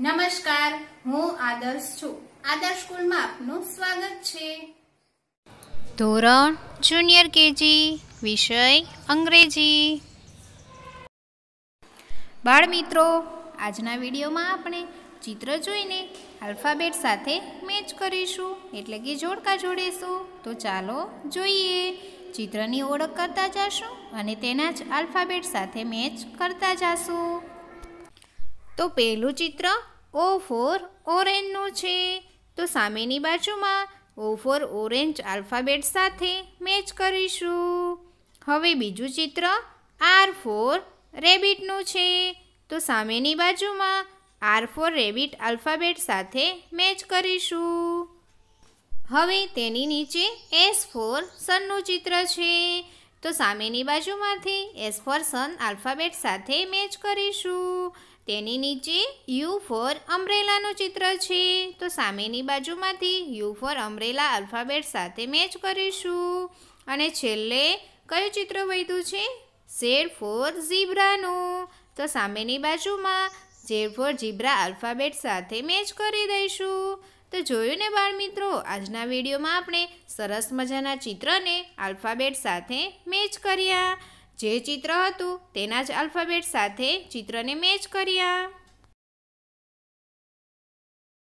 નમસ્કાર હું આદર્શ છું આદર્શ સ્કૂલમાં આપનું સ્વાગત છે ધોરણ જુનિયર કેજી વિષય અંગ્રેજી બાળ મિત્રો આજના વિડીયોમાં આપણે ચિત્ર જોઈને આલ્ફાબેટ સાથે મેચ કરીશું એટલે કે જોડકા જોડીશું તો ચાલો જોઈએ ચિત્રની ઓળખ કરતા જશું અને તેના જ આલ્ફાબેટ સાથે મેચ કરતા જશું તો પહેલું ચિત્ર ઓ ફોર ઓરેન્જનું છે તો સામેની બાજુમાં ઓ ફોર ઓરેન્જ આલ્ફાબેટ સાથે મેચ કરીશું હવે બીજું ચિત્ર આર ફોર રેબિટનું છે તો સામેની બાજુમાં આર ફોર રેબિટ આલ્ફાબેટ સાથે મેચ કરીશું હવે તેની નીચે એસ ફોર સનનું ચિત્ર છે તો સામેની બાજુમાંથી એસ ફોર સન આલ્ફાબેટ સાથે મેચ કરીશું તેની નીચે યુ ફોર અમ્બ્રેલાનું ચિત્ર છે તો સામેની બાજુમાંથી યુ ફોર અમ્બ્રેલા આલ્ફાબેટ સાથે મેચ કરીશું અને છેલ્લે કયું ચિત્ર વધ્યું છે ઝેડ ફોર ઝીબ્રાનું તો સામેની બાજુમાં ઝેડ ફોર ઝીબ્રા આલ્ફાબેટ સાથે મેચ કરી દઈશું તો જોયું ને બાળ મિત્રો આજના વિડીયોમાં આપણે સરસ મજાના ચિત્રને આલ્ફાબેટ સાથે મેચ કર્યા જે ચિત્ર હતું તેના જ આલ્ફાબેટ સાથે ચિત્રને મેચ કર્યા